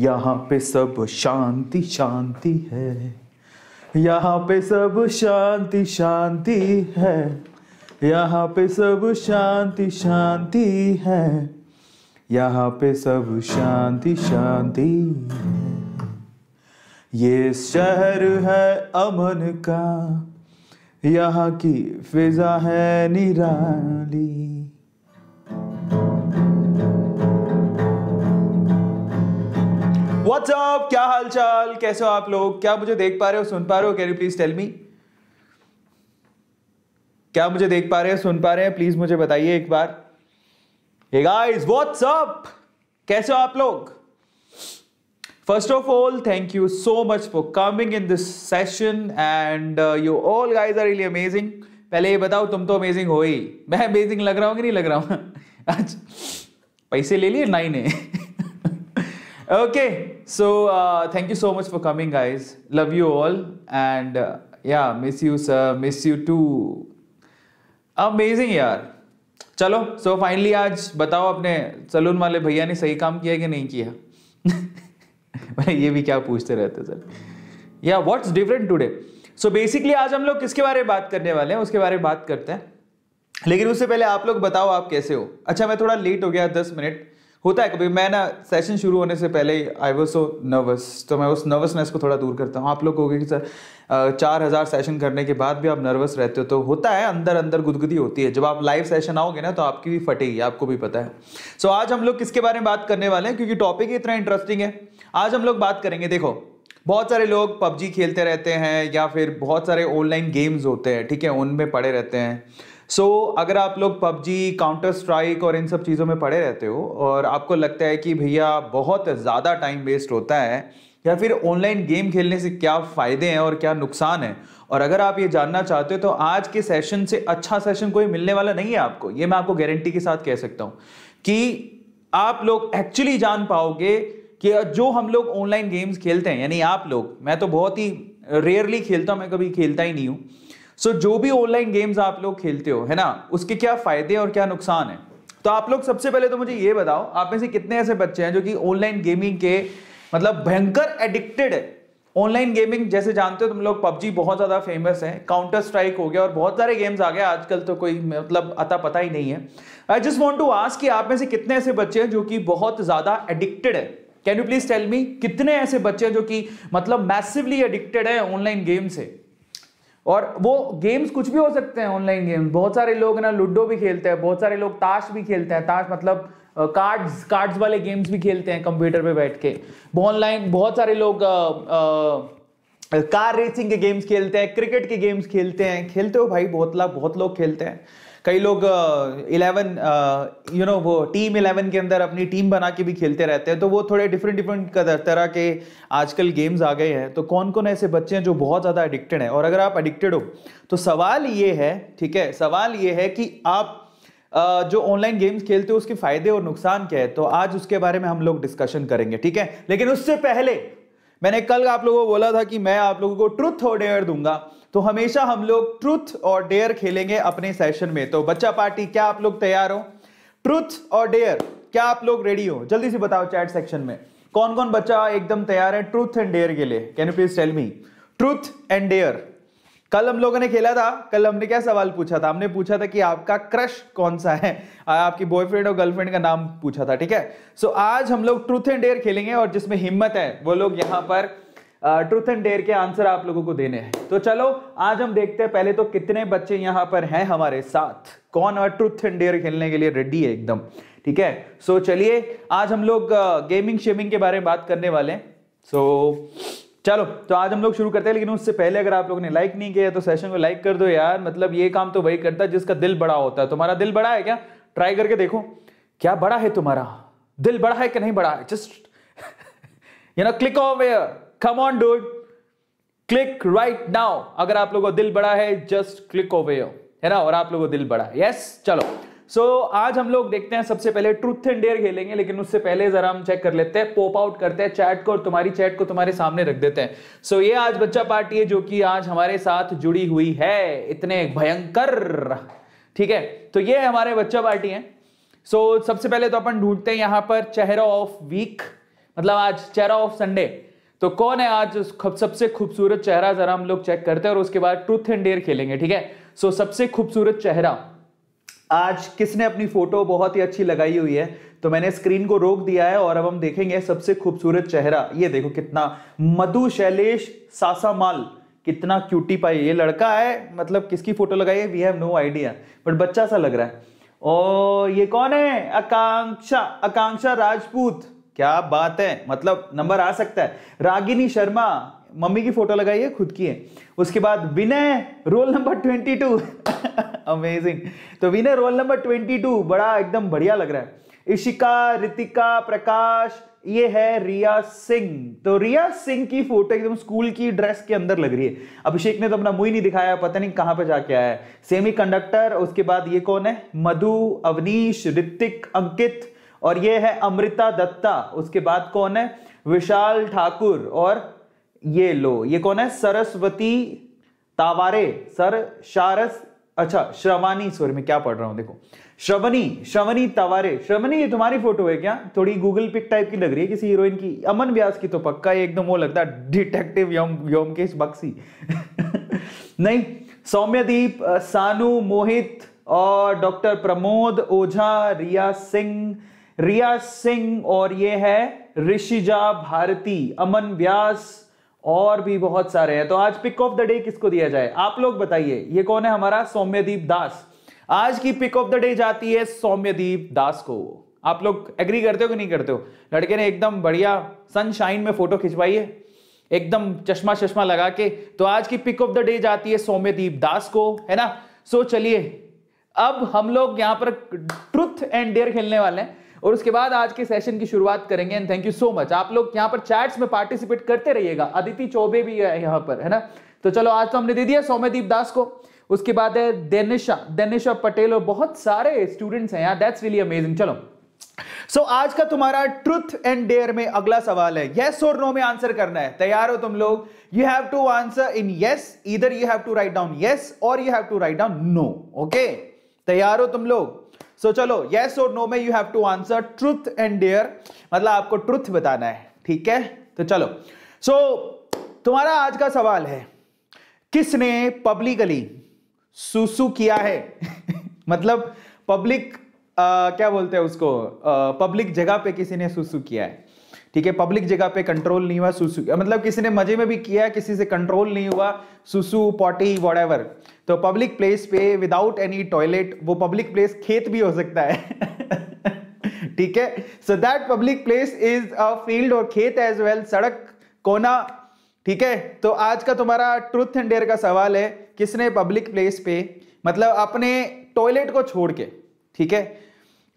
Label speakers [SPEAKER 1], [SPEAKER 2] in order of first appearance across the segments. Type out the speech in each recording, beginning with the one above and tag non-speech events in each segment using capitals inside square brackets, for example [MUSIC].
[SPEAKER 1] यहाँ पे सब शांति शांति है यहाँ पे सब शांति शांति है यहाँ पे सब शांति शांति है यहाँ पे सब शांति शांति है ये शहर है अमन का यहाँ की फिजा है निराली व्हाट्सअप क्या हाल चाल कैसे हो आप लोग क्या मुझे देख पा रहे हो सुन पा रहे हो can you please tell me क्या मुझे देख पा रहे हो सुन पा रहे हैं प्लीज मुझे बताइए एक बार हे गाइस व्हाट्सअप कैसे हो आप लोग first of all thank you so much for coming in this session and you all all are really amazing पहले ये बताओ तुम तो अमेजिंग हो ही मैं अमेजिंग लग रहा हूँ कि नहीं लग रहा हूँ [LAUGHS] पैसे ले लिए नहीं ने okay [LAUGHS] So uh, thank you so much for coming, guys. Love you all, and uh, yeah, miss you, sir. Miss you too. Amazing, यार. चलो सो so फाइनली आज बताओ अपने सलून वाले भैया ने सही काम किया कि नहीं किया मैंने [LAUGHS] ये भी क्या पूछते रहते सर या what's different today so basically आज हम लोग किसके बारे में बात करने वाले हैं उसके बारे में बात करते हैं लेकिन उससे पहले आप लोग बताओ आप कैसे हो अच्छा मैं थोड़ा लेट हो गया दस मिनट होता है कभी मैं ना सेशन शुरू होने से पहले ही आई वॉज सो नर्वस तो मैं उस नर्वसनेस को थोड़ा दूर करता हूँ आप लोग कहोगे कि सर चार हज़ार सेशन करने के बाद भी आप नर्वस रहते हो तो होता है अंदर अंदर गुदगुदी होती है जब आप लाइव सेशन आओगे ना तो आपकी भी फटेगी आपको भी पता है सो so, आज हम लोग किसके बारे में बात करने वाले हैं क्योंकि टॉपिक ही इतना इंटरेस्टिंग है आज हम लोग बात करेंगे देखो बहुत सारे लोग पबजी खेलते रहते हैं या फिर बहुत सारे ऑनलाइन गेम्स होते हैं ठीक है उनमें पड़े रहते हैं सो so, अगर आप लोग पबजी काउंटर स्ट्राइक और इन सब चीज़ों में पड़े रहते हो और आपको लगता है कि भैया बहुत ज़्यादा टाइम वेस्ट होता है या फिर ऑनलाइन गेम खेलने से क्या फ़ायदे हैं और क्या नुकसान है और अगर आप ये जानना चाहते हो तो आज के सेशन से अच्छा सेशन कोई मिलने वाला नहीं है आपको ये मैं आपको गारंटी के साथ कह सकता हूँ कि आप लोग एक्चुअली जान पाओगे कि जो हम लोग ऑनलाइन गेम्स खेलते हैं यानी आप लोग मैं तो बहुत ही रेयरली खेलता हूँ मैं कभी खेलता ही नहीं हूँ सो so, जो भी ऑनलाइन गेम्स आप लोग खेलते हो है ना उसके क्या फायदे और क्या नुकसान है तो आप लोग सबसे पहले तो मुझे ये बताओ आप में से कितने ऐसे बच्चे हैं जो कि ऑनलाइन गेमिंग के मतलब भयंकर एडिक्टेड है ऑनलाइन गेमिंग जैसे जानते हो तुम लोग पबजी बहुत ज़्यादा फेमस है काउंटर स्ट्राइक हो गया और बहुत सारे गेम्स आ गए आजकल तो कोई मतलब अता पता ही नहीं है I just want to ask कि आप में से कितने ऐसे बच्चे हैं जो कि बहुत ज़्यादा एडिक्टेड है can you please tell me कितने ऐसे बच्चे हैं जो कि मतलब मैसिवली एडिक्टेड है ऑनलाइन गेम से और वो गेम्स कुछ भी हो सकते हैं ऑनलाइन गेम्स बहुत सारे लोग ना लूडो भी खेलते हैं बहुत सारे लोग ताश भी खेलते हैं ताश मतलब कार्ड्स कार्ड्स वाले गेम्स भी खेलते हैं कंप्यूटर पे बैठ के ऑनलाइन बहुत सारे लोग कार रेसिंग के गेम्स खेलते हैं क्रिकेट के गेम्स खेलते हैं खेलते हो भाई बहुत लोग बहुत लोग खेलते हैं कई लोग इलेवन यू नो वो टीम इलेवन के अंदर अपनी टीम बना के भी खेलते रहते हैं तो वो थोड़े डिफरेंट डिफरेंट तरह के आजकल गेम्स आ गए हैं तो कौन कौन ऐसे बच्चे हैं जो बहुत ज़्यादा एडिक्टेड हैं और अगर आप एडिक्टेड हो तो सवाल ये है ठीक है सवाल ये है कि आप जो ऑनलाइन गेम्स खेलते हो उसके फायदे और नुकसान क्या है तो आज उसके बारे में हम लोग डिस्कशन करेंगे ठीक है लेकिन उससे पहले मैंने कल आप लोगों को बोला था कि मैं आप लोगों को ट्रुथ और डेयर दूंगा तो हमेशा हम लोग ट्रूथ और डेयर खेलेंगे अपने सेशन में तो बच्चा पार्टी क्या आप लोग तैयार हो ट्रूथ और डेयर क्या आप लोग रेडी हो जल्दी से बताओ चैट सेक्शन में कौन कौन बच्चा एकदम तैयार है ट्रूथ एंड डेयर के लिए can you please tell me truth and dare कल हम लोगों ने खेला था कल हमने क्या सवाल पूछा था हमने पूछा था कि आपका क्रश कौन सा है आपकी बॉयफ्रेंड और गर्लफ्रेंड का नाम पूछा था ठीक है सो so, आज हम लोग ट्रूथ एंड डेयर खेलेंगे और जिसमें हिम्मत है वो लोग यहाँ पर ट्रूथ एंड डेयर के आंसर आप लोगों को देने हैं तो चलो आज हम देखते हैं पहले तो कितने बच्चे यहां पर हैं हमारे साथ कौन और ट्रूथ एंड डेयर खेलने के लिए रेडी है एकदम ठीक है सो चलिए आज हम लोग गेमिंग शेमिंग के बारे में बात करने वाले हैं सो चलो तो आज हम लोग शुरू करते हैं लेकिन उससे पहले अगर आप लोगों ने लाइक नहीं किया तो सेशन को लाइक कर दो यार मतलब ये काम तो वही करता है जिसका दिल बड़ा होता है तुम्हारा दिल बड़ा है क्या ट्राई करके देखो क्या बड़ा है तुम्हारा दिल बड़ा है कि नहीं बड़ा है just you know click of come on dude click right now अगर आप लोगों को दिल बड़ा है जस्ट क्लिक ओवे है ना और आप लोगों को दिल बड़ा है यस yes? चलो सो so, आज हम लोग देखते हैं सबसे पहले ट्रूथ एंड डेयर खेलेंगे लेकिन उससे पहले जरा हम चेक कर लेते हैं पोप आउट करते हैं चैट को और तुम्हारी चैट को तुम्हारे सामने रख देते हैं सो so, ये आज बच्चा पार्टी है जो कि आज हमारे साथ जुड़ी हुई है इतने भयंकर ठीक है तो ये हमारे बच्चा पार्टी है सो so, सबसे पहले तो अपन ढूंढते हैं यहां पर चेहरा ऑफ वीक मतलब आज चेहरा ऑफ संडे तो कौन है आज सबसे खूबसूरत चेहरा जरा हम लोग चेक करते हैं और उसके बाद ट्रूथ एंड डेयर खेलेंगे ठीक है सो सबसे खूबसूरत चेहरा आज किसने अपनी फोटो बहुत ही अच्छी लगाई हुई है तो मैंने स्क्रीन को रोक दिया है और अब हम देखेंगे सबसे खूबसूरत चेहरा ये देखो कितना मधु शैलेश सासामाल कितना क्यूटी पाई ये लड़का है मतलब किसकी फोटो लगाई है we have no idea but बच्चा सा लग रहा है और ये कौन है आकांक्षा आकांक्षा राजपूत क्या बात है मतलब नंबर आ सकता है रागिनी शर्मा मम्मी की फोटो लगाई है खुद की है उसके बाद Vinay roll number twenty two amazing [LAUGHS] तो Vinay roll number twenty two बड़ा एकदम बढ़िया लग रहा है इशिका रितिका प्रकाश ये है रिया सिंह तो रिया सिंह की फोटो एकदम स्कूल की ड्रेस के अंदर लग रही है अभिषेक ने तो अपना मुंह नहीं दिखाया पता नहीं कहां पर जाके आया है कंडक्टर उसके बाद ये कौन है मधु अवनीश ऋतिक अंकित और ये है अमृता दत्ता उसके बाद कौन है विशाल ठाकुर और ये लो ये कौन है सरस्वती तावारे सर शारस अच्छा श्रवानी सॉरी मैं क्या पढ़ रहा हूं देखो श्रवनी श्रवनी तवारे श्रवनी ये तुम्हारी फोटो है क्या थोड़ी गूगल पिक टाइप की लग रही है किसी हीरोइन की अमन व्यास की तो पक्का एकदम वो लगता है डिटेक्टिव योम योमकेश बक्सी नहीं सौम्यदीप सानू मोहित और डॉक्टर प्रमोद ओझा रिया सिंह रिया सिंह और ये है ऋषिजा भारती अमन व्यास और भी बहुत सारे हैं तो आज पिक ऑफ द डे किसको दिया जाए आप लोग बताइए ये कौन है हमारा सौम्यदीप दास आज की पिक ऑफ द डे जाती है सौम्यदीप दास को आप लोग एग्री करते हो कि नहीं करते हो लड़के ने एकदम बढ़िया सनशाइन में फोटो खिंचवाई है एकदम चश्मा चश्मा लगा के तो आज की पिक ऑफ द डे जाती है सौम्यदीप दास को है ना सो चलिए अब हम लोग यहां पर ट्रुथ एंड डेयर खेलने वाले हैं और उसके बाद आज के सेशन की शुरुआत करेंगे and thank you so much आप लोग यहाँ पर चैट्स में पार्टिसिपेट करते रहिएगा अदिति चौबे भी है यहाँ पर है ना तो चलो आज तो हमने दे दिया सौम्यदीप दास को उसके बाद है देनिशा देनिशा पटेल और बहुत सारे स्टूडेंट्स हैं यार दैट्स रियली अमेजिंग चलो सो so, आज का तुम्हारा ट्रुथ एंड डेयर में अगला सवाल है यस और नो में आंसर करना है तैयार हो तुम लोग you have to answer in yes इधर you have to write down yes और you have to write down no okay तैयार हो तुम लोग सो so, चलो येस और नो में you have to answer truth and dare मतलब आपको ट्रुथ बताना है ठीक है तो चलो सो so, तुम्हारा आज का सवाल है किसने पब्लिकली सुसु किया है [LAUGHS] मतलब पब्लिक क्या बोलते हैं उसको पब्लिक जगह पे किसी ने सुसु किया है ठीक है पब्लिक जगह पे कंट्रोल नहीं हुआ सुसु मतलब किसी ने मजे में भी किया किसी से कंट्रोल नहीं हुआ सुसु पॉटी वॉट तो पब्लिक प्लेस पे विदाउट एनी टॉयलेट वो पब्लिक प्लेस खेत भी हो सकता है [LAUGHS] ठीक है so that public place is a field और खेत एज वेल सड़क कोना ठीक है तो आज का तुम्हारा ट्रूथ एंड डेयर का सवाल है किसने पब्लिक प्लेस पे मतलब अपने टॉयलेट को छोड़ के ठीक है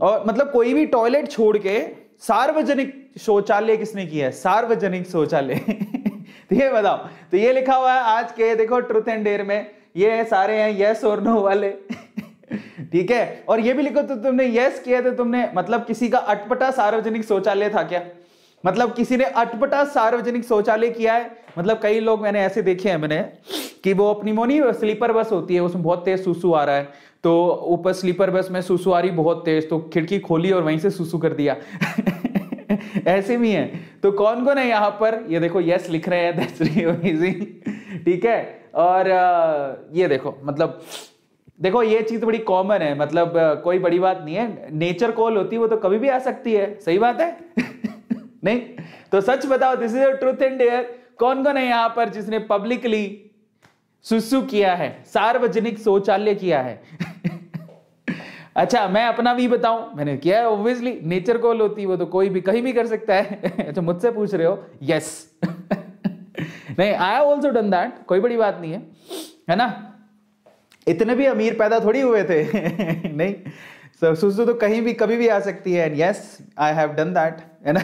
[SPEAKER 1] और मतलब कोई भी टॉयलेट छोड़ के सार्वजनिक शौचालय किसने किया है सार्वजनिक शौचालय ठीक [LAUGHS] है तो बताओ तो ये लिखा हुआ है आज के देखो ट्रूथ एंड डेयर में ये सारे हैं यस और नो वाले ठीक है और ये भी लिखो तो तुमने यस किया तो तुमने मतलब किसी का अटपटा सार्वजनिक शौचालय था क्या मतलब किसी ने अटपटा सार्वजनिक शौचालय किया है मतलब कई लोग मैंने ऐसे देखे हैं मैंने कि वो अपनी मोनी स्लीपर बस होती है उसमें बहुत तेज सुसु आ रहा है तो ऊपर स्लीपर बस में सुसु आ रही बहुत तेज तो खिड़की खोली और वहीं से सुसु कर दिया ऐसे भी है तो कौन कौन है यहाँ पर ये देखो यस लिख रहे हैं ठीक है और ये देखो मतलब देखो ये चीज तो बड़ी कॉमन है मतलब कोई बड़ी बात नहीं है नेचर कॉल होती है वो तो कभी भी आ सकती है सही बात है [LAUGHS] नहीं तो सच बताओ this is a truth and dare कौन कौन है यहां पर जिसने पब्लिकली सुसु किया है सार्वजनिक शौचालय किया है [LAUGHS] अच्छा मैं अपना भी बताऊं मैंने किया है ऑब्वियसली नेचर कॉल होती है वो तो कोई भी कहीं भी कर सकता है [LAUGHS] अच्छा मुझसे पूछ रहे हो यस नहीं आई आल्सो डन दैट कोई बड़ी बात नहीं है है ना इतने भी अमीर पैदा थोड़ी हुए थे [LAUGHS] नहीं सो so, सुसु तो कहीं भी कभी भी आ सकती है and yes I have done that है ना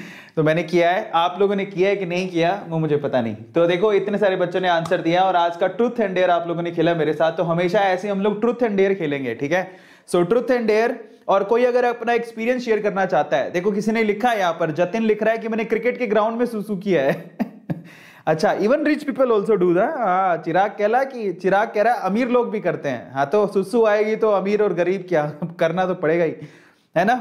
[SPEAKER 1] [LAUGHS] तो मैंने किया है आप लोगों ने किया है कि नहीं किया वो मुझे पता नहीं तो देखो इतने सारे बच्चों ने आंसर दिया और आज का ट्रूथ एंड डेयर आप लोगों ने खेला मेरे साथ तो हमेशा ऐसे हम लोग ट्रूथ एंड डेयर खेलेंगे ठीक है सो ट्रूथ एंड डेयर और कोई अगर अपना एक्सपीरियंस शेयर करना चाहता है देखो किसी ने लिखा है यहाँ पर जतिन लिख रहा है कि मैंने क्रिकेट के ग्राउंड में सुसू किया है [LAUGHS] अच्छा even rich people also do the Chirag कह रहा कि चिराग कह रहा है अमीर लोग भी करते हैं हाँ तो सुसु आएगी तो अमीर और गरीब क्या करना तो पड़ेगा ही है ना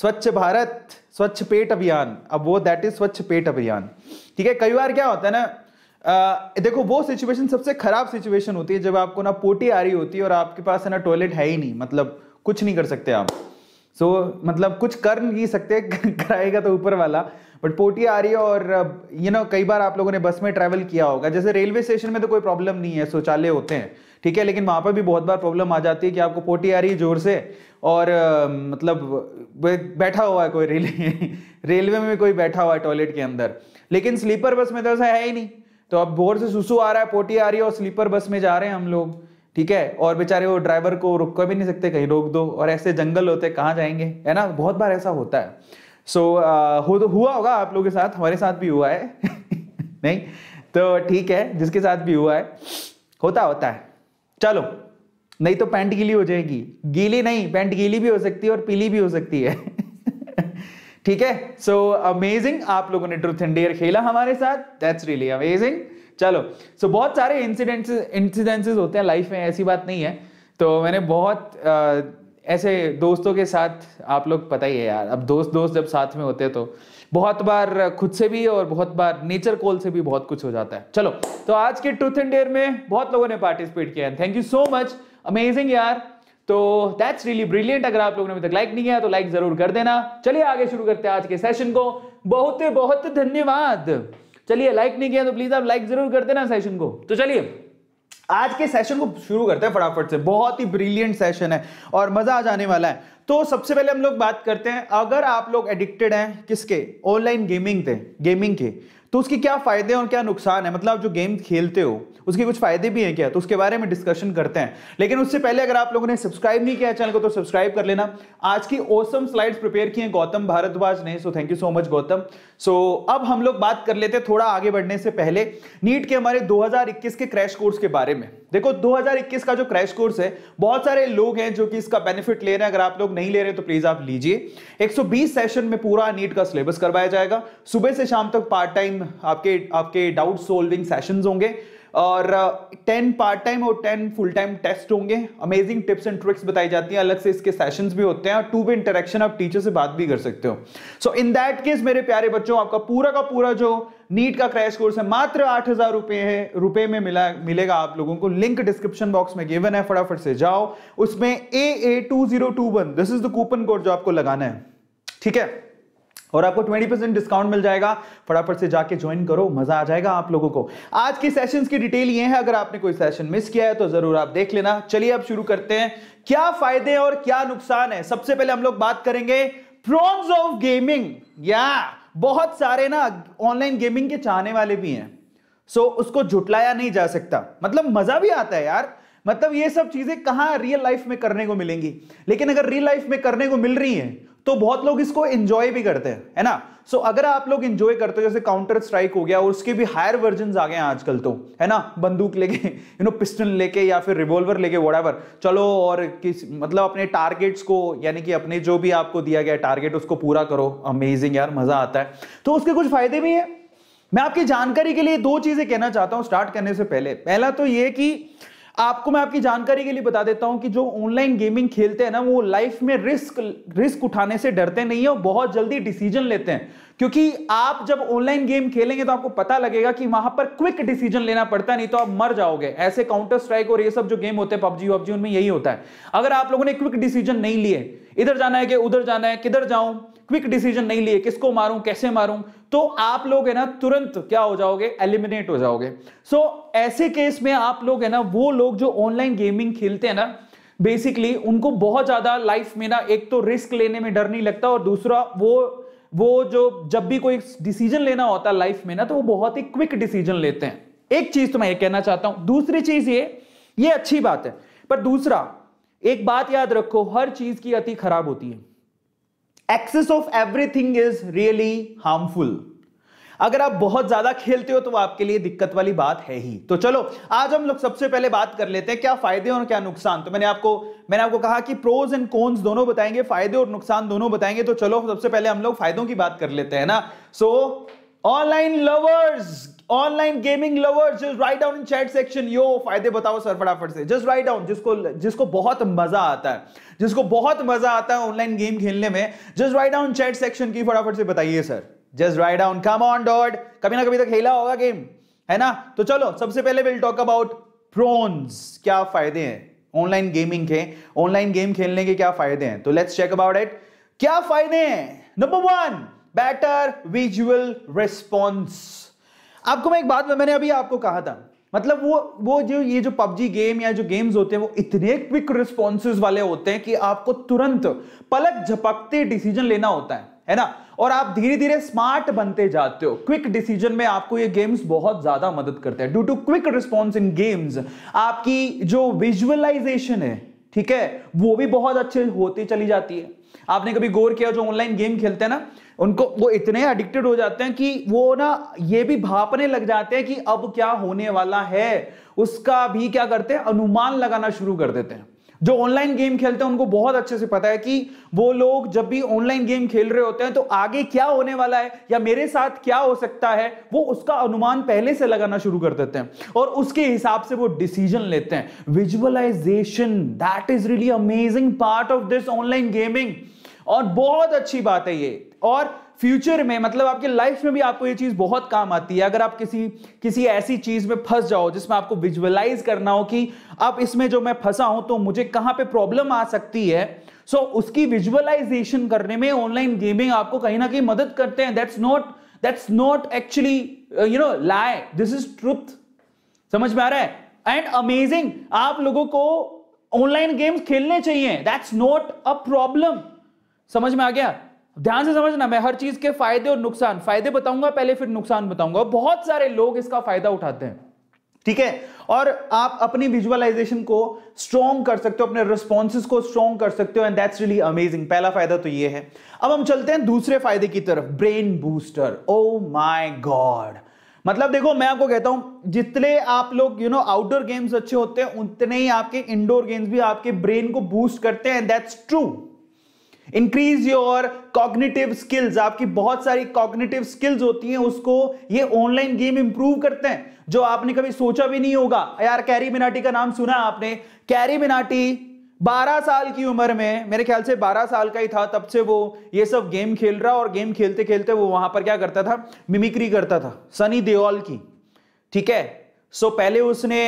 [SPEAKER 1] स्वच्छ भारत स्वच्छ पेट अभियान अब वो दैट इज स्वच्छ पेट अभियान ठीक है कई बार क्या होता है ना आ, देखो वो सिचुएशन सबसे खराब सिचुएशन होती है जब आपको ना पोटी आ रही होती है और आपके पास है ना टॉयलेट है ही नहीं मतलब कुछ नहीं कर सकते आप सो so, मतलब कुछ कर नहीं सकते [LAUGHS] कराएगा तो ऊपर वाला बट पोटी आ रही है और यू uh, नो कई बार आप लोगों ने बस में ट्रैवल किया होगा जैसे रेलवे स्टेशन में तो कोई प्रॉब्लम नहीं है शौचालय होते हैं ठीक है लेकिन वहां पर भी बहुत बार प्रॉब्लम आ जाती है कि आपको पोटी आ रही है जोर से और uh, मतलब बैठा हुआ है कोई रेल रेलवे [LAUGHS] में कोई बैठा हुआ है टॉयलेट के अंदर लेकिन स्लीपर बस में तो ऐसा है ही नहीं तो अब बोर से सुसु आ रहा है पोटी आ रही है और स्लीपर बस में जा रहे हैं हम लोग ठीक है और बेचारे वो ड्राइवर को रुक भी नहीं सकते कहीं रोक दो और ऐसे जंगल होते कहाँ जाएंगे है ना बहुत बार ऐसा होता है सो uh, हो तो हुआ होगा आप लोगों के साथ हमारे साथ भी हुआ है [LAUGHS] नहीं तो ठीक है जिसके साथ भी हुआ है होता होता है चलो नहीं तो पैंट गीली हो जाएगी गीली नहीं पैंट गीली भी हो सकती है और पीली भी हो सकती है [LAUGHS] ठीक है सो अमेजिंग आप लोगों ने ट्रूथ एंड डेयर खेला हमारे साथ दैट्स रियली अमेजिंग चलो सो so, बहुत सारे इंसिडेंट्स इंसिडेंसेस होते हैं लाइफ में ऐसी बात नहीं है तो मैंने बहुत uh, ऐसे दोस्तों के साथ आप लोग पता ही है यार अब दोस्त दोस्त जब साथ में होते हैं तो बहुत बार खुद से भी और बहुत बार नेचर कॉल से भी बहुत कुछ हो जाता है चलो तो आज के ट्रूथ एंड डेयर में बहुत लोगों ने पार्टिसिपेट किया है thank you so much amazing यार तो दैट्स रियली ब्रिलियंट अगर आप लोगों ने अभी तक लाइक नहीं किया तो लाइक जरूर कर देना चलिए आगे शुरू करते हैं आज के सेशन को बहुत बहुत धन्यवाद चलिए लाइक नहीं किया तो प्लीज आप लाइक जरूर कर देना सेशन को तो चलिए आज के सेशन को शुरू करते हैं फटाफट से बहुत ही ब्रिलियंट सेशन है और मजा आ जाने वाला है तो सबसे पहले हम लोग बात करते हैं अगर आप लोग एडिक्टेड हैं किसके ऑनलाइन गेमिंग थे गेमिंग के तो उसके क्या फायदे और क्या नुकसान है मतलब आप जो गेम खेलते हो उसके कुछ फायदे भी हैं क्या तो उसके बारे में डिस्कशन करते हैं लेकिन उससे पहले अगर आप लोगों ने सब्सक्राइब नहीं किया चैनल को तो सब्सक्राइब कर लेना आज की ओसम स्लाइड्स प्रिपेयर की हैं गौतम भारद्वाज ने so thank you so much Gautam so अब हम लोग बात कर लेते हैं थोड़ा आगे बढ़ने से पहले नीट के हमारे दो के क्रैश कोर्स के बारे में देखो 2021 का जो क्रैश कोर्स है बहुत सारे लोग हैं जो कि इसका बेनिफिट ले रहे हैं अगर आप लोग नहीं ले रहे तो प्लीज आप लीजिए 120 सेशन में पूरा नीट का सिलेबस करवाया जाएगा सुबह से शाम तक पार्ट टाइम आपके आपके डाउट सोल्विंग सेशंस होंगे और टेन पार्ट टाइम और टेन फुल टाइम टेस्ट होंगे अमेजिंग टिप्स एंड ट्रिक्स बताई जाती हैं अलग से इसके सेशंस भी होते हैं और टू भी इंटरेक्शन आप टीचर से बात भी कर सकते हो सो इन दैट केस मेरे प्यारे बच्चों आपका पूरा का पूरा जो नीट का क्रैश कोर्स है मात्र आठ हजार रुपये है रुपए में मिला मिलेगा आप लोगों को लिंक डिस्क्रिप्शन बॉक्स में गेवन है फटाफट से जाओ उसमें uh this is the coupon code जो आपको लगाना है ठीक है और आपको 20 डिस्काउंट मिल जाएगा फटाफट से जाके ज्वाइन करो मजा आ जाएगा आप लोगों को आज की सेशंस की डिटेल ये है अगर आपने कोई सेशन मिस किया है तो जरूर आप देख लेना चलिए अब शुरू करते हैं क्या फायदे और क्या नुकसान है सबसे पहले हम लोग बात करेंगे प्रॉन्स ऑफ गेमिंग या बहुत सारे ना ऑनलाइन गेमिंग के चाहने वाले भी हैं सो so, उसको जुटलाया नहीं जा सकता मतलब मजा भी आता है यार मतलब ये सब चीजें कहां रियल लाइफ में करने को मिलेंगी लेकिन अगर रियल लाइफ में करने को मिल रही हैं तो बहुत लोग इसको एंजॉय भी करते हैं है ना सो so, अगर आप लोग इंजॉय करते हो जैसे काउंटर स्ट्राइक हो गया और उसके भी हायर वर्जन आ गए हैं आजकल तो है ना बंदूक लेके यू नो पिस्टल लेके या फिर रिवॉल्वर लेके वडावर चलो और किस मतलब अपने टारगेट्स को यानी कि अपने जो भी आपको दिया गया टारगेट उसको पूरा करो अमेजिंग यार मजा आता है तो उसके कुछ फायदे भी है मैं आपकी जानकारी के लिए दो चीजें कहना चाहता हूं स्टार्ट करने से पहले पहला तो ये कि आपको मैं आपकी जानकारी के लिए बता देता हूं कि जो ऑनलाइन गेमिंग खेलते हैं ना वो लाइफ में रिस्क रिस्क उठाने से डरते नहीं है और बहुत जल्दी डिसीजन लेते हैं क्योंकि आप जब ऑनलाइन गेम खेलेंगे तो आपको पता लगेगा कि वहां पर क्विक डिसीजन लेना पड़ता है नहीं तो आप मर जाओगे ऐसे काउंटर स्ट्राइक और ये सब जो गेम होते हैं पबजी वबजी उनमें यही होता है अगर आप लोगों ने क्विक डिसीजन नहीं लिए इधर जाना है कि उधर जाना है किधर जाऊं क्विक डिसीजन नहीं लिए किसको मारूं कैसे मारूं तो आप लोग है ना तुरंत क्या हो जाओगे एलिमिनेट हो जाओगे सो so, ऐसे केस में आप लोग है ना वो लोग जो ऑनलाइन गेमिंग खेलते हैं ना बेसिकली उनको बहुत ज्यादा लाइफ में ना एक तो रिस्क लेने में डर नहीं लगता और दूसरा वो वो जो जब भी कोई डिसीजन लेना होता है लाइफ में ना तो वो बहुत ही क्विक डिसीजन लेते हैं एक चीज तो मैं ये कहना चाहता हूं दूसरी चीज ये ये अच्छी बात है पर दूसरा एक बात याद रखो हर चीज की अति खराब होती है excess of everything is really harmful अगर आप बहुत ज्यादा खेलते हो तो आपके लिए दिक्कत वाली बात है ही तो चलो आज हम लोग सबसे पहले बात कर लेते हैं क्या फायदे और क्या नुकसान तो मैंने आपको मैंने आपको कहा कि प्रोज एंड कॉन्स दोनों बताएंगे फायदे और नुकसान दोनों बताएंगे तो चलो सबसे पहले हम लोग फायदों की बात कर लेते हैं ना so so, online lovers online gaming lovers just write down in chat section यो फायदे बताओ सर फटाफट से जस्ट राइट डाउन जिसको जिसको बहुत मजा आता है जिसको बहुत मजा आता है ऑनलाइन गेम खेलने में just write down chat section की फटाफट से बताइए sir just write down come on dot कभी ना कभी तो खेला होगा गेम है ना तो चलो सबसे पहले विल टॉक अबाउट प्रोन्स क्या फायदे हैं ऑनलाइन गेमिंग के ऑनलाइन गेम खेलने के क्या फायदे हैं तो लेट्स चेक अबाउट इट क्या फायदे हैं number one better visual response आपको मैं एक बात मैंने अभी आपको कहा था मतलब वो वो जो ये जो पबजी गेम या जो गेम्स होते हैं वो इतने क्विक रिस्पॉन्सेज वाले होते हैं कि आपको तुरंत पलक झपकते डिसीजन लेना होता है है ना और आप धीरे धीरे स्मार्ट बनते जाते हो क्विक डिसीजन में आपको ये गेम्स बहुत ज्यादा मदद करते हैं due to quick response in games आपकी जो विजुअलाइजेशन है ठीक है वो भी बहुत अच्छे होती चली जाती है आपने कभी गौर किया जो ऑनलाइन गेम खेलते हैं ना उनको वो इतने एडिक्टेड हो जाते हैं कि वो ना ये भी भापने लग जाते हैं कि अब क्या होने वाला है उसका भी क्या करते हैं अनुमान लगाना शुरू कर देते हैं जो ऑनलाइन गेम खेलते हैं उनको बहुत अच्छे से पता है कि वो लोग जब भी ऑनलाइन गेम खेल रहे होते हैं तो आगे क्या होने वाला है या मेरे साथ क्या हो सकता है वो उसका अनुमान पहले से लगाना शुरू कर देते हैं और उसके हिसाब से वो डिसीजन लेते हैं visualization that is really amazing part of this online gaming और बहुत अच्छी बात है ये और फ्यूचर में मतलब आपके लाइफ में भी आपको ये चीज बहुत काम आती है अगर आप किसी किसी ऐसी चीज में फंस जाओ जिसमें आपको विजुअलाइज करना हो कि अब इसमें जो मैं फंसा हूं तो मुझे कहां पे प्रॉब्लम आ सकती है सो so, उसकी विजुअलाइजेशन करने में ऑनलाइन गेमिंग आपको कहीं ना कहीं मदद करते हैं that's not that's not actually you know lie this is truth समझ में आ रहा है एंड अमेजिंग आप लोगों को ऑनलाइन गेम्स खेलने चाहिए दैट्स नॉट अ प्रॉब्लम समझ में आ गया ध्यान से समझना मैं हर चीज के फायदे और नुकसान फायदे बताऊंगा पहले फिर नुकसान बताऊंगा बहुत सारे लोग इसका फायदा उठाते हैं ठीक है और आप अपनी विजुअलाइजेशन को स्ट्रॉन्ग कर सकते हो अपने रिस्पॉन्सेज को स्ट्रॉन्ग कर सकते हो एंड दैट्स रियली अमेजिंग पहला फायदा तो ये है अब हम चलते हैं दूसरे फायदे की तरफ brain booster oh my god मतलब देखो मैं आपको कहता हूं जितने आप लोग यू नो आउटडोर गेम्स अच्छे होते हैं उतने ही आपके इंडोर गेम्स भी आपके ब्रेन को बूस्ट करते हैं and that's true increase your cognitive skills आपकी बहुत सारी कॉग्निटिव स्किल्स होती हैं उसको ये ऑनलाइन गेम इंप्रूव करते हैं जो आपने कभी सोचा भी नहीं होगा यार कैरी मिनाटी का नाम सुना आपने कैरी मिनाटी 12 साल की उम्र में मेरे ख्याल से 12 साल का ही था तब से वो ये सब गेम खेल रहा और गेम खेलते खेलते वो वहां पर क्या करता था मिमिक्री करता था सनी देओल की ठीक है सो पहले उसने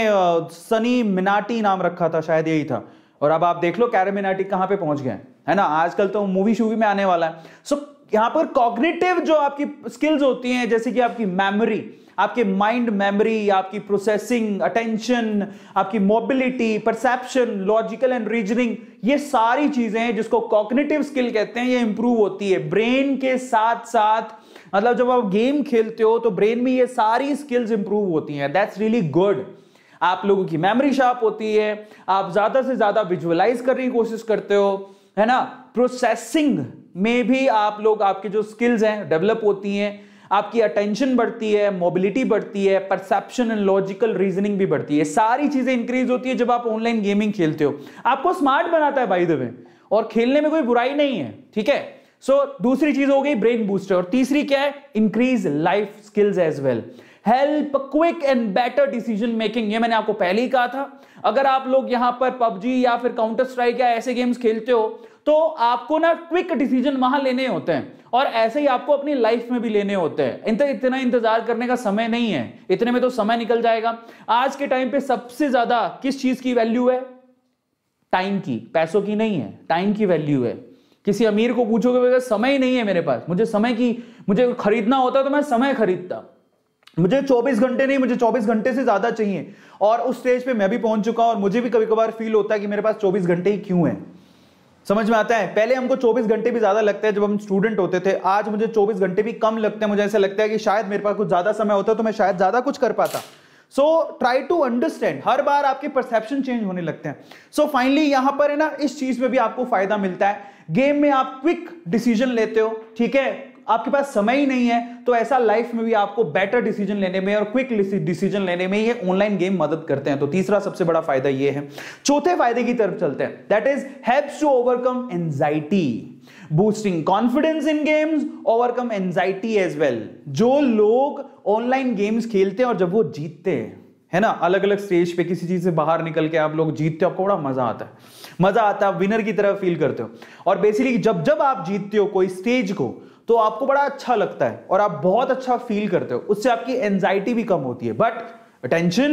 [SPEAKER 1] सनी मिनाटी नाम रखा था शायद यही था और अब आप देख लो कैरमिनाटी कहां पे पहुंच गए है ना आजकल तो मूवी शूवी में आने वाला है सो यहां पर कॉग्निटिव जो आपकी स्किल्स होती हैं जैसे कि आपकी मेमोरी आपके माइंड मेमोरी आपकी प्रोसेसिंग अटेंशन आपकी mobility perception logical and reasoning ये सारी चीजें हैं जिसको कॉग्निटिव स्किल कहते हैं ये इंप्रूव होती है ब्रेन के साथ साथ मतलब जब आप गेम खेलते हो तो ब्रेन में ये सारी स्किल्स इंप्रूव होती हैं दैट्स रियली गुड आप लोगों की मेमोरी शार्प होती है आप ज्यादा से ज्यादा विजुअलाइज करने की कोशिश करते हो है ना प्रोसेसिंग में भी आप लोग आपके जो स्किल्स हैं डेवलप होती हैं आपकी अटेंशन बढ़ती है मोबिलिटी बढ़ती है परसेप्शन एंड लॉजिकल रीजनिंग भी बढ़ती है सारी चीजें इंक्रीज होती है जब आप ऑनलाइन गेमिंग खेलते हो आपको स्मार्ट बनाता है भाई दबे और खेलने में कोई बुराई नहीं है ठीक है सो so, दूसरी चीज हो गई ब्रेन बूस्टर और तीसरी क्या है increase life skills as well help quick and better decision making ये मैंने आपको पहले ही कहा था अगर आप लोग यहां पर पबजी या फिर काउंटर स्ट्राइक या ऐसे गेम्स खेलते हो तो आपको ना क्विक डिसीजन वहां लेने होते हैं और ऐसे ही आपको अपनी लाइफ में भी लेने होते हैं इन इतना इंतजार करने का समय नहीं है इतने में तो समय निकल जाएगा आज के टाइम पे सबसे ज्यादा किस चीज की वैल्यू है टाइम की पैसों की नहीं है टाइम की वैल्यू है किसी अमीर को पूछोगे समय ही नहीं है मेरे पास मुझे समय की मुझे खरीदना होता तो मैं समय खरीदता मुझे 24 घंटे नहीं मुझे 24 घंटे से ज्यादा चाहिए और उस स्टेज पे मैं भी पहुंच चुका हूं और मुझे भी कभी कभार फील होता है कि मेरे पास 24 घंटे ही क्यों है समझ में आता है पहले हमको 24 घंटे भी ज्यादा लगते हैं जब हम स्टूडेंट होते थे आज मुझे 24 घंटे भी कम लगते हैं मुझे ऐसा लगता है कि शायद मेरे पास कुछ ज्यादा समय होता तो मैं शायद ज्यादा कुछ कर पाता सो ट्राई टू अंडरस्टैंड हर बार आपके परसेप्शन चेंज होने लगते हैं सो so, फाइनली यहां पर है ना इस चीज में भी आपको फायदा मिलता है गेम में आप क्विक डिसीजन लेते हो ठीक है आपके पास समय ही नहीं है तो ऐसा लाइफ में भी आपको बेटर डिसीजन लेने में और क्विक डिसीजन लेने में ये ऑनलाइन गेम मदद करते हैं तो तीसरा सबसे बड़ा फायदा ये है चौथे फायदे की तरफ चलते हैं that is helps to overcome anxiety boosting confidence in games overcome anxiety as well जो लोग ऑनलाइन गेम्स खेलते हैं और जब वो जीतते हैं है ना अलग अलग स्टेज पे किसी चीज से बाहर निकल के आप लोग जीतते हो आपको बड़ा मजा आता है मजा आता है विनर की तरह फील करते हो और बेसिकली जब जब आप जीतते हो कोई स्टेज को तो आपको बड़ा अच्छा लगता है और आप बहुत अच्छा फील करते हो उससे आपकी एंजाइटी भी कम होती है बट अटेंशन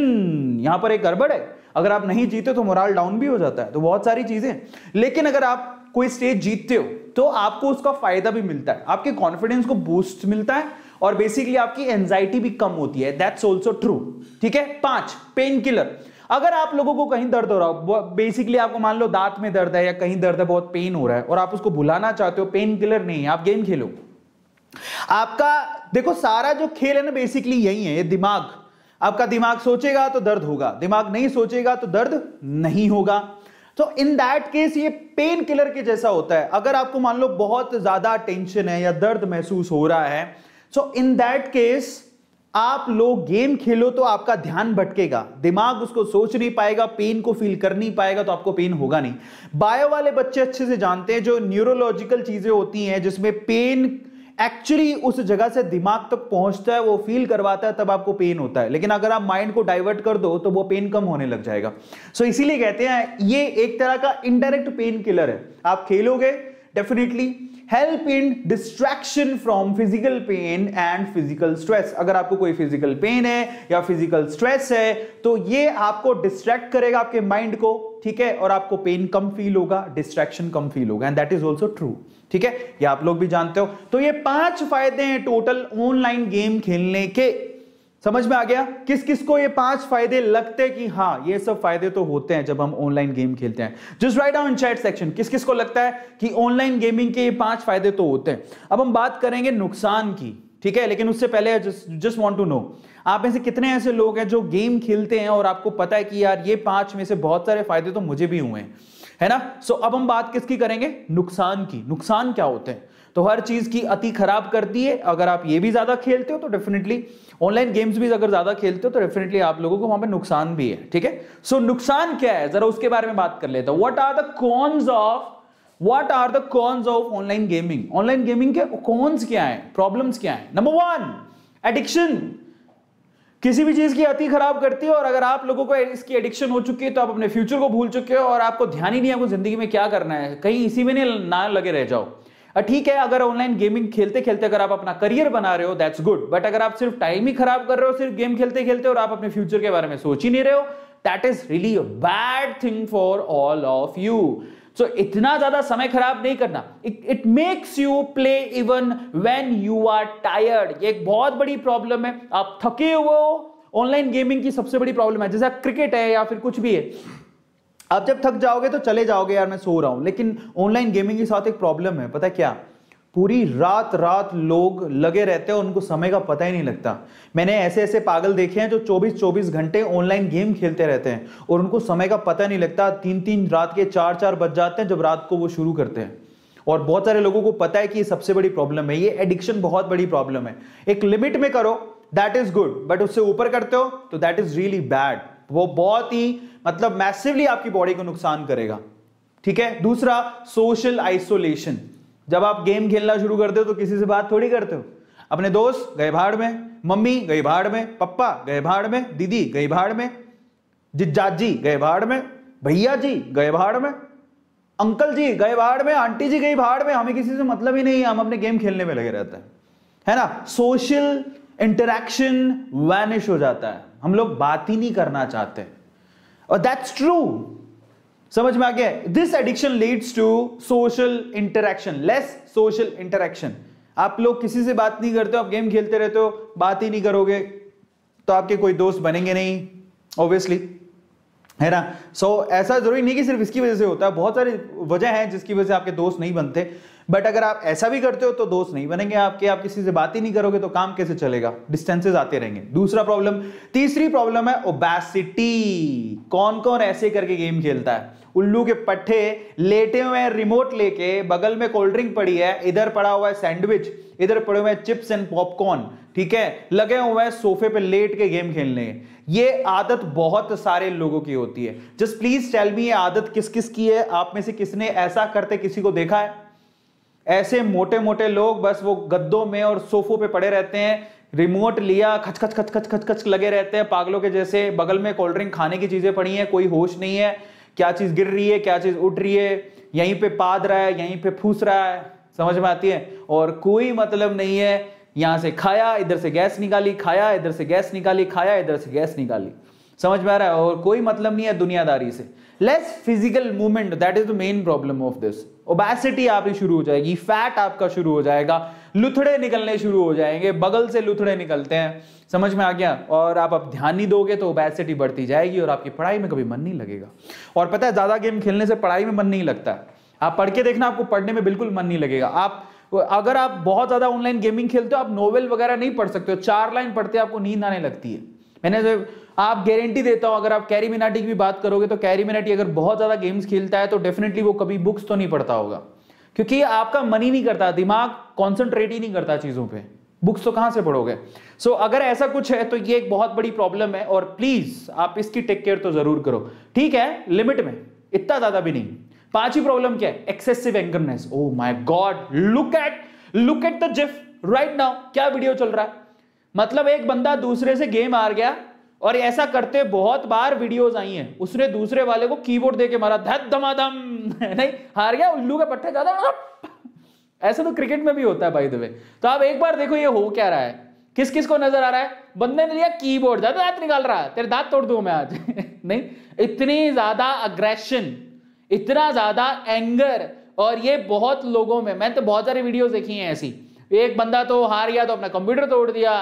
[SPEAKER 1] यहां पर एक गड़बड़ है अगर आप नहीं जीते तो मोरल डाउन भी हो जाता है तो बहुत सारी चीजें लेकिन अगर आप कोई स्टेज जीतते हो तो आपको उसका फायदा भी मिलता है आपके कॉन्फिडेंस को बूस्ट मिलता है और बेसिकली आपकी एंजाइटी भी कम होती है दैट्स ऑल्सो ट्रू ठीक है पांच पेन किलर अगर आप लोगों को कहीं दर्द हो रहा हो बेसिकली आपको मान लो दांत में दर्द है या कहीं दर्द है बहुत पेन हो रहा है और आप उसको भुलाना चाहते हो पेन किलर नहीं है आप गेम खेलो आपका देखो सारा जो खेल है ना बेसिकली यही है ये दिमाग आपका दिमाग सोचेगा तो दर्द होगा दिमाग नहीं सोचेगा तो दर्द नहीं होगा तो इन दैट केस ये पेन किलर के जैसा होता है अगर आपको मान लो बहुत ज्यादा टेंशन है या दर्द महसूस हो रहा है सो इन दैट केस आप लोग गेम खेलो तो आपका ध्यान भटकेगा दिमाग उसको सोच नहीं पाएगा पेन को फील कर नहीं पाएगा तो आपको पेन होगा नहीं बायो वाले बच्चे अच्छे से जानते हैं जो न्यूरोलॉजिकल चीजें होती हैं जिसमें पेन एक्चुअली उस जगह से दिमाग तक पहुंचता है वो फील करवाता है तब आपको पेन होता है लेकिन अगर आप माइंड को डाइवर्ट कर दो तो वो पेन कम होने लग जाएगा सो so, इसीलिए कहते हैं ये एक तरह का इनडायरेक्ट पेन किलर है आप खेलोगे definitely help in distraction from physical pain and physical stress अगर आपको कोई फिजिकल पेन है या फिजिकल स्ट्रेस है तो ये आपको डिस्ट्रैक्ट करेगा आपके माइंड को ठीक है और आपको पेन कम फील होगा डिस्ट्रैक्शन कम फील होगा and that is also true ठीक है ये आप लोग भी जानते हो तो ये पांच फायदे हैं टोटल ऑनलाइन गेम खेलने के समझ में आ गया किस किस को ये पांच फायदे लगते कि हाँ ये सब फायदे तो होते हैं जब हम ऑनलाइन गेम खेलते हैं just write down chat section किस किस को लगता है कि ऑनलाइन गेमिंग के ये पांच फायदे तो होते हैं अब हम बात करेंगे नुकसान की ठीक है लेकिन उससे पहले जस्ट वॉन्ट टू नो आप में से कितने ऐसे लोग हैं जो गेम खेलते हैं और आपको पता है कि यार ये पांच में से बहुत सारे फायदे तो मुझे भी हुए हैं है ना सो अब हम बात किसकी करेंगे नुकसान की नुकसान क्या होते हैं तो हर चीज की अति खराब करती है अगर आप ये भी ज्यादा खेलते हो तो डेफिनेटली ऑनलाइन गेम्स भी अगर ज्यादा खेलते हो तो डेफिनेटली आप लोगों को वहां पे नुकसान भी है ठीक है सो नुकसान क्या है जरा उसके बारे में बात कर लेते हैं what are the cons of what are the cons of online gaming online gaming के कॉन्स क्या है प्रॉब्लम क्या है नंबर वन एडिक्शन किसी भी चीज़ की अति खराब करती है और अगर आप लोगों को इसकी एडिक्शन हो चुकी है तो आप अपने फ्यूचर को भूल चुके हो और आपको ध्यान ही नहीं आपको ज़िंदगी में क्या करना है कहीं इसी में नहीं ना लगे रह जाओ ठीक है अगर ऑनलाइन गेमिंग खेलते खेलते अगर आप अपना करियर बना रहे हो दैट्स गुड बट अगर आप सिर्फ टाइम ही खराब कर रहे हो सिर्फ गेम खेलते खेलते और आप अपने फ्यूचर के बारे में सोच ही नहीं रहे हो that is really a bad thing for all of you so so, इतना ज्यादा समय खराब नहीं करना it makes you play even when you are tired ये एक बहुत बड़ी प्रॉब्लम है आप थके हुए हो ऑनलाइन गेमिंग की सबसे बड़ी प्रॉब्लम है जैसे क्रिकेट है या फिर कुछ भी है आप जब थक जाओगे तो चले जाओगे यार मैं सो रहा हूं लेकिन ऑनलाइन गेमिंग के साथ एक प्रॉब्लम है पता है क्या पूरी रात रात लोग लगे रहते हैं उनको समय का पता ही नहीं लगता मैंने ऐसे ऐसे पागल देखे हैं जो 24 24 घंटे ऑनलाइन गेम खेलते रहते हैं और उनको समय का पता नहीं लगता तीन तीन रात के चार चार बज जाते हैं जब रात को वो शुरू करते हैं और बहुत सारे लोगों को पता है कि ये सबसे बड़ी प्रॉब्लम है ये एडिक्शन बहुत बड़ी प्रॉब्लम है एक लिमिट में करो दैट इज गुड बट उससे ऊपर करते हो तो दैट इज रियली बैड वो बहुत ही मतलब मैसिवली आपकी बॉडी को नुकसान करेगा ठीक है दूसरा सोशल आइसोलेशन जब आप गेम खेलना शुरू करते हो तो किसी से बात थोड़ी करते हो अपने दोस्त गए भाड़ में मम्मी गई भाड़ में पप्पा गए भाड़ में दीदी गई भाड़ में जिज्जा जी गए भाड़ में भैया जी गए भाड़ में अंकल जी गए भाड़ में आंटी जी गई भाड़ में हमें किसी से मतलब ही नहीं है हम अपने गेम खेलने में लगे रहते हैं है ना सोशल इंटरेक्शन वैनिश हो जाता है हम लोग बात ही नहीं करना चाहते और दैट्स ट्रू समझ में आ गया this addiction leads to social interaction less social interaction आप लोग किसी से बात नहीं करते हो आप गेम खेलते रहते हो बात ही नहीं करोगे तो आपके कोई दोस्त बनेंगे नहीं ऑब्वियसली है ना सो so, ऐसा जरूरी नहीं कि सिर्फ इसकी वजह से होता है बहुत सारी वजह है जिसकी वजह से आपके दोस्त नहीं बनते बट अगर आप ऐसा भी करते हो तो दोस्त नहीं बनेंगे आपके आप किसी से बात ही नहीं करोगे तो काम कैसे चलेगा डिस्टेंसेज आते रहेंगे दूसरा प्रॉब्लम तीसरी प्रॉब्लम है ओबेसिटी कौन कौन ऐसे करके गेम खेलता है उल्लू के पट्टे लेटे हुए हैं रिमोट लेके बगल में कोल्ड ड्रिंक पड़ी है इधर पड़ा हुआ है सैंडविच इधर पड़े हुए हैं चिप्स एंड पॉपकॉर्न ठीक है लगे हुए हैं सोफे पे लेट के गेम खेलने ये आदत बहुत सारे लोगों की होती है जस्ट प्लीज टेल मी ये आदत किस किस की है आप में से किसने ऐसा करते किसी को देखा है ऐसे मोटे मोटे लोग बस वो गद्दों में और सोफों पे पड़े रहते हैं रिमोट लिया खच खच खच खच खच खच लगे रहते हैं पागलों के जैसे बगल में कोल्ड ड्रिंक खाने की चीजें पड़ी हैं कोई होश नहीं है क्या चीज़ गिर रही है क्या चीज़ उठ रही है यहीं पे पाद रहा है यहीं पे फूस रहा है समझ में आती है और कोई मतलब नहीं है यहां से खाया इधर से गैस निकाली खाया इधर से गैस निकाली खाया इधर से गैस निकाली समझ में आ रहा है और कोई मतलब नहीं है दुनियादारी से less physical movement that is the main problem of this obesity आपकी शुरू हो जाएगी फैट आपका शुरू हो जाएगा लुथड़े निकलने शुरू हो जाएंगे बगल से लुथड़े निकलते हैं समझ में आ गया और आप अब ध्यान नहीं दोगे तो ओबेसिटी बढ़ती जाएगी और आपकी पढ़ाई में कभी मन नहीं लगेगा और पता है ज़्यादा गेम खेलने से पढ़ाई में मन नहीं लगता आप पढ़ के देखना आपको पढ़ने में बिल्कुल मन नहीं लगेगा आप अगर आप बहुत ज़्यादा ऑनलाइन गेमिंग खेलते हो आप नोवेल वगैरह नहीं पढ़ सकते हो चार लाइन पढ़ते आपको नींद आने लगती है मैंने आप गारंटी देता हूं अगर आप कैरी मिनाटी की भी बात करोगे तो कैरी मिनाटी अगर बहुत ज़्यादा गेम्स खेलता है तो डेफिनेटली वो कभी बुक्स तो नहीं पढ़ता होगा क्योंकि आपका मन ही नहीं करता दिमाग कॉन्सेंट्रेट ही नहीं करता चीज़ों पर बुक्स तो कहां से पढ़ोगे सो so, अगर ऐसा कुछ है तो ये एक बहुत बड़ी प्रॉब्लम है और प्लीज़ आप इसकी टेक केयर तो ज़रूर करो ठीक है लिमिट में इतना ज़्यादा भी नहीं पांचवी प्रॉब्लम क्या है excessive angerness oh my god look at look at the GIF right now क्या वीडियो चल रहा है मतलब एक बंदा दूसरे से गेम हार गया और ऐसा करते बहुत बार वीडियोस आई हैं उसने दूसरे वाले को कीबोर्ड देके मारा धत धमाधम [LAUGHS] नहीं हार गया उल्लू का पट्टा ज्यादा ऐसा तो क्रिकेट में भी होता है भाई दुबे तो आप एक बार देखो ये हो क्या रहा है किस किस को नजर आ रहा है बंदे ने लिया कीबोर्ड दादा दांत निकाल रहा है तेरे दांत तोड़ दू मैं आज [LAUGHS] नहीं इतनी ज्यादा अग्रेशन इतना ज्यादा एंगर और ये बहुत लोगों में मैंने तो बहुत सारी वीडियो देखी है ऐसी एक बंदा तो हार गया तो अपना कंप्यूटर तोड़ दिया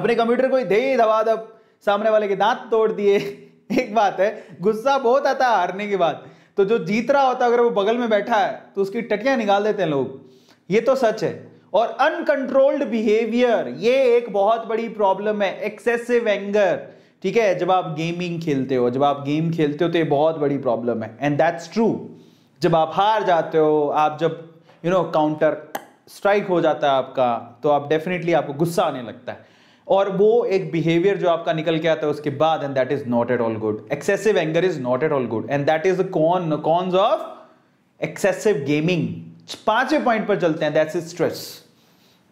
[SPEAKER 1] अपने कंप्यूटर को दे दबा दब सामने वाले के दांत तोड़ दिए [LAUGHS] एक बात है गुस्सा बहुत आता हारने के बाद तो जो जीत रहा होता है अगर वो बगल में बैठा है तो उसकी टटियां निकाल देते हैं लोग ये तो सच है और अनकंट्रोल्ड बिहेवियर ये एक बहुत बड़ी प्रॉब्लम है एक्सेसिव एंगर ठीक है जब आप गेमिंग खेलते हो जब आप गेम खेलते हो तो ये बहुत बड़ी प्रॉब्लम है एंड दैट्स ट्रू जब आप हार जाते हो आप जब यू नो काउंटर स्ट्राइक हो जाता है आपका तो आप डेफिनेटली आपको गुस्सा आने लगता है और वो एक बिहेवियर जो आपका निकल के आता है उसके बाद and that is not at all good excessive anger is not at all good and that is con cons of excessive gaming पांचवें पॉइंट पर चलते हैं दैट्स स्ट्रेस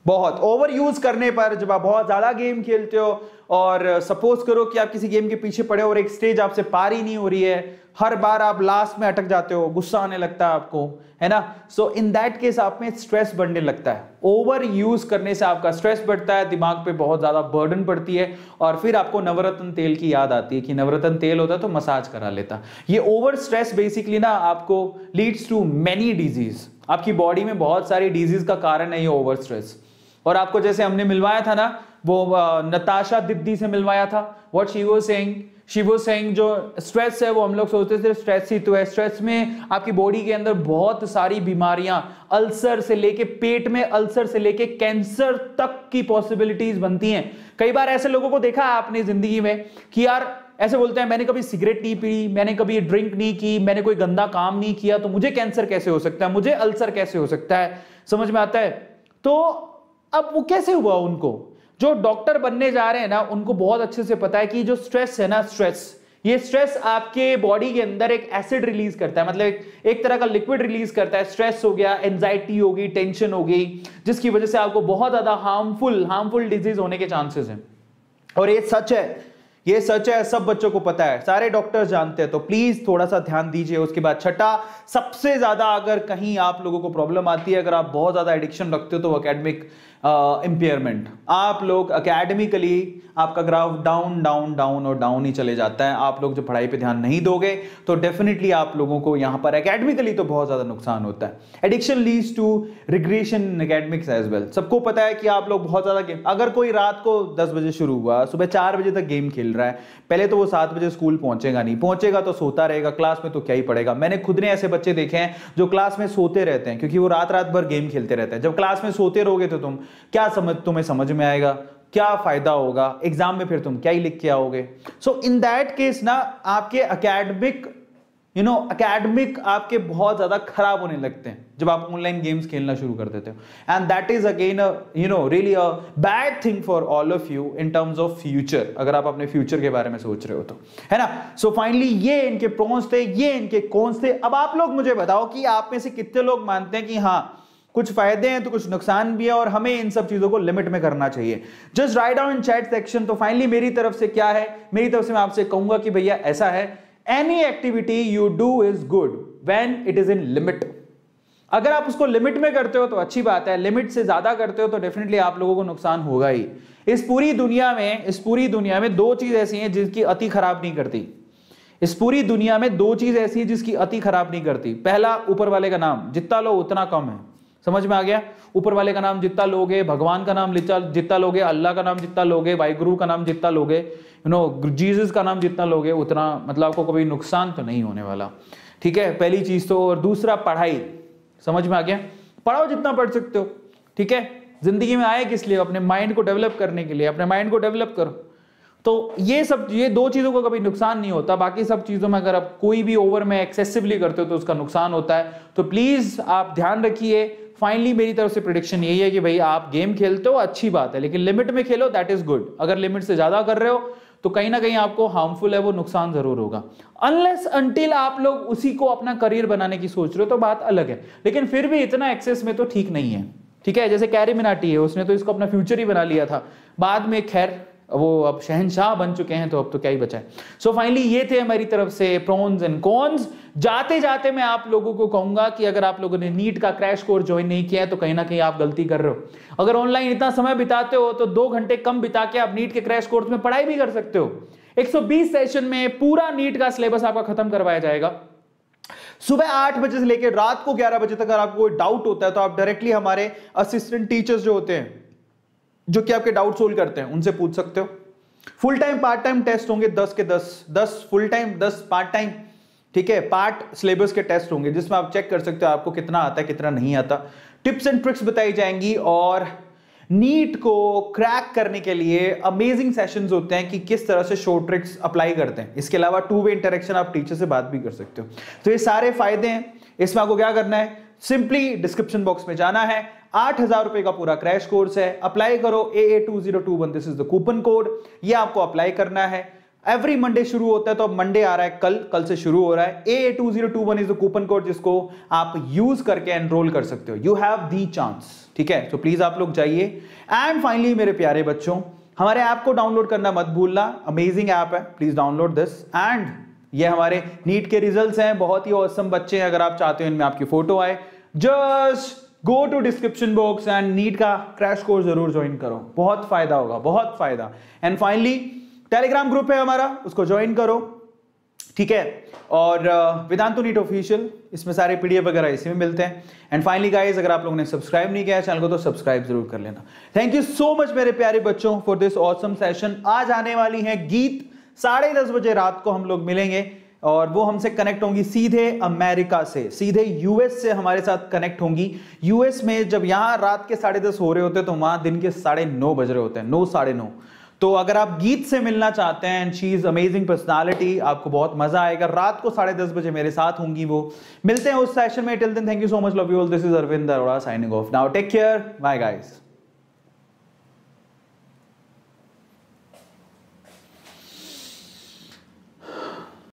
[SPEAKER 1] बहुत ओवर यूज करने पर जब आप बहुत ज्यादा गेम खेलते हो और सपोज करो कि आप किसी गेम के पीछे पड़े हो और एक स्टेज आपसे पार ही नहीं हो रही है हर बार आप लास्ट में अटक जाते हो गुस्सा आने लगता है आपको है ना सो इन दैट केस आप में स्ट्रेस बढ़ने लगता है ओवर यूज करने से आपका स्ट्रेस बढ़ता है दिमाग पे बहुत ज़्यादा बर्डन पड़ती है और फिर आपको नवरत्न तेल की याद आती है कि नवरत्न तेल होता तो मसाज करा लेता ये ओवर स्ट्रेस बेसिकली ना आपको लीड्स टू मैनी डिजीज आपकी बॉडी में बहुत सारी डिजीज का कारण है ये ओवर स्ट्रेस और आपको जैसे हमने मिलवाया था ना वो नताशा दिद्दी से मिलवाया था वॉट शी वो सेंग शी वो सेंग जो स्ट्रेस है वो हम लोग सोचते थे स्ट्रेस ही तो है स्ट्रेस में आपकी बॉडी के अंदर बहुत सारी बीमारियां अल्सर से लेके पेट में अल्सर से लेके कैंसर तक की पॉसिबिलिटीज बनती हैं कई बार ऐसे लोगों को देखा है आपने जिंदगी में कि यार ऐसे बोलते हैं मैंने कभी सिगरेट नहीं पी मैंने कभी ड्रिंक नहीं की मैंने कोई गंदा काम नहीं किया तो मुझे कैंसर कैसे हो सकता है मुझे अल्सर कैसे हो सकता है समझ में आता है तो अब वो कैसे हुआ उनको जो डॉक्टर बनने जा रहे हैं ना उनको बहुत अच्छे से पता है कि जो स्ट्रेस है ना स्ट्रेस ये स्ट्रेस आपके बॉडी के अंदर एक एसिड रिलीज करता है मतलब एक, एक तरह का लिक्विड रिलीज करता है स्ट्रेस हो गया एंजाइटी होगी टेंशन होगी जिसकी वजह से आपको बहुत ज्यादा हार्मफुल हार्मफुल डिजीज होने के चांसेस हैं और ये सच है ये सच है सब बच्चों को पता है सारे डॉक्टर्स जानते हैं तो प्लीज थोड़ा सा ध्यान दीजिए उसके बाद छठा सबसे ज्यादा अगर कहीं आप लोगों को प्रॉब्लम आती है अगर आप बहुत ज्यादा एडिक्शन रखते हो तो अकेडमिक इम्पेयरमेंट आप लोग अकेडमिकली आपका ग्राफ डाउन डाउन डाउन और डाउन ही चले जाता है आप लोग जो पढ़ाई पे ध्यान नहीं दोगे तो डेफिनेटली आप लोगों को यहाँ पर अकेडमिकली तो बहुत ज़्यादा नुकसान होता है addiction leads to regression in academics as well सबको पता है कि आप लोग बहुत ज़्यादा गेम अगर कोई रात को दस बजे शुरू हुआ सुबह चार बजे तक गेम खेल रहा है पहले तो वो सात बजे स्कूल पहुँचेगा नहीं पहुँचेगा तो सोता रहेगा क्लास में तो क्या ही पड़ेगा मैंने खुद ने ऐसे बच्चे देखे हैं जो क्लास में सोते रहते हैं क्योंकि वो रात रात भर गेम खेलते रहते हैं जब क्लास में सोते रहोगे तो तुम क्या समझ तुम्हें समझ में आएगा क्या फायदा होगा एग्जाम में फिर तुम क्या ही लिख के आओगे सो इन दैट केस ना आपके अकेडमिक यू नो अकेडमिक आपके बहुत ज़्यादा खराब होने लगते हैं जब आप ऑनलाइन गेम्स खेलना शुरू कर देते हो and that is again you know really a bad thing for all of you in terms of future अगर आप अपने फ्यूचर के बारे में सोच रहे हो तो है ना सो so फाइनली ये इनके प्रोन्स थे ये इनके कौन थे अब आप लोग मुझे बताओ कि आप में से कितने लोग मानते हैं कि हाँ कुछ फायदे हैं तो कुछ नुकसान भी है और हमें इन सब चीजों को लिमिट में करना चाहिए just write down in chat section तो फाइनली मेरी तरफ से क्या है मेरी तरफ से मैं आपसे कहूंगा कि भैया ऐसा है any activity you do is good when it is in limit अगर आप उसको लिमिट में करते हो तो अच्छी बात है लिमिट से ज्यादा करते हो तो डेफिनेटली आप लोगों को नुकसान होगा ही इस पूरी दुनिया में इस पूरी दुनिया में दो चीज ऐसी हैं जिसकी अति खराब नहीं करती इस पूरी दुनिया में दो चीज ऐसी हैं जिसकी अति खराब नहीं करती पहला ऊपर वाले का नाम जितना लो उतना कम है समझ में आ गया ऊपर वाले का नाम जितना लोगे भगवान का नाम जितना लोगे अल्लाह का नाम जितना लोगे वाहिगुरु का नाम जितना लोगे यू नो जीसस का नाम जितना लोगे उतना मतलब आपको कभी नुकसान तो नहीं होने वाला ठीक है पहली चीज़ तो और दूसरा पढ़ाई समझ में आ गया पढ़ाओ जितना पढ़ सकते हो ठीक है ज़िंदगी में आए किस लिए अपने माइंड को डेवलप करने के लिए अपने माइंड को डेवलप करो तो ये सब ये दो चीज़ों को कभी नुकसान नहीं होता बाकी सब चीज़ों में अगर आप कोई भी ओवर में एक्सेसिवली करते हो तो उसका नुकसान होता है तो प्लीज़ आप ध्यान रखिए फाइनली मेरी तरफ से प्रोडिक्शन यही है कि भाई आप गेम खेलते हो अच्छी बात है लेकिन लिमिट में खेलो दैट इज गुड अगर लिमिट से ज्यादा कर रहे हो तो कहीं ना कहीं आपको हार्मफुल है वो नुकसान जरूर होगा अनलेस अंटिल आप लोग उसी को अपना करियर बनाने की सोच रहे हो तो बात अलग है लेकिन फिर भी इतना एक्सेस में तो ठीक नहीं है ठीक है जैसे कैरी मिनाटी है उसने तो इसको अपना फ्यूचर ही बना लिया था बाद में खैर वो अब शहनशाह बन चुके हैं तो अब तो क्या ही बचा है सो so फाइनली ये थे हमारी तरफ से प्रॉन्स एंड कॉन्स जाते जाते मैं आप लोगों को कहूंगा कि अगर आप लोगों ने नीट का क्रैश कोर्स ज्वाइन नहीं किया है तो कहीं ना कहीं आप गलती कर रहे हो अगर ऑनलाइन इतना समय बिताते हो तो दो घंटे कम बिता के आप नीट के क्रैश कोर्स में पढ़ाई भी कर सकते हो 120 सेशन में पूरा नीट का सिलेबस आपका खत्म करवाया जाएगा सुबह आठ बजे से लेकर रात को ग्यारह बजे तक अगर आपको कोई डाउट होता है तो आप डायरेक्टली हमारे असिस्टेंट टीचर्स जो होते हैं जो कि आपके डाउट सोल्व करते हैं उनसे पूछ सकते हो full time part time test होंगे दस के दस दस फुल टाइम दस पार्ट टाइम ठीक है पार्ट सिलेबस के टेस्ट होंगे जिसमें आप चेक कर सकते हो आपको कितना आता है कितना नहीं आता टिप्स एंड ट्रिक्स बताई जाएंगी और नीट को क्रैक करने के लिए अमेजिंग सेशंस होते हैं कि किस तरह से शो ट्रिक्स अप्लाई करते हैं इसके अलावा टू वे इंटरेक्शन आप टीचर से बात भी कर सकते हो तो ये सारे फायदे हैं इसमें आपको क्या करना है सिंपली डिस्क्रिप्शन बॉक्स में जाना है आठ हजार रुपए का पूरा क्रैश कोर्स है अप्लाई करो A A two zero two one this is the coupon code ये आपको अप्लाई करना है एवरी मंडे शुरू होता है तो अब मंडे आ रहा है कल कल से शुरू हो रहा है A two zero two one is the coupon code जिसको आप यूज करके एनरोल कर सकते हो यू हैव दी चांस ठीक है तो प्लीज आप लोग जाइए एंड फाइनली मेरे प्यारे बच्चों हमारे ऐप को डाउनलोड करना मत भूलना अमेजिंग ऐप है प्लीज डाउनलोड दिस एंड ये हमारे नीट के रिजल्ट्स हैं बहुत ही औसम बच्चे हैं अगर आप चाहते हो इनमें आपकी फोटो आए just go to description box and NEET का क्रैश कोर्स जरूर ज्वाइन करो बहुत फायदा होगा बहुत फायदा एंड फाइनली टेलीग्राम ग्रुप है हमारा उसको ज्वाइन करो ठीक है और uh, वेदांतु नीट ऑफिशियल इसमें सारे पीडीएफ वगैरह इसी में मिलते हैं एंड फाइनली गाइस अगर आप लोगों ने सब्सक्राइब नहीं किया चैनल को तो सब्सक्राइब जरूर कर लेना थैंक यू सो मच मेरे प्यारे बच्चों फॉर दिस ऑसम सेशन आज आने वाली है गीत साढ़े दस बजे रात को हम लोग मिलेंगे और वो हमसे कनेक्ट होंगी सीधे अमेरिका से सीधे यूएस से हमारे साथ कनेक्ट होंगी यूएस में जब यहाँ रात के साढ़े दस हो रहे होते हैं तो वहाँ दिन के साढ़े नौ बज रहे होते हैं नौ साढ़े नौ तो अगर आप गीत से मिलना चाहते हैं and she is amazing personality आपको बहुत मजा आएगा रात को साढ़े दस बजे मेरे साथ होंगी वो मिलते हैं उस सेशन में till then thank you so much love you all this is Arvind Arora signing off now take care bye guys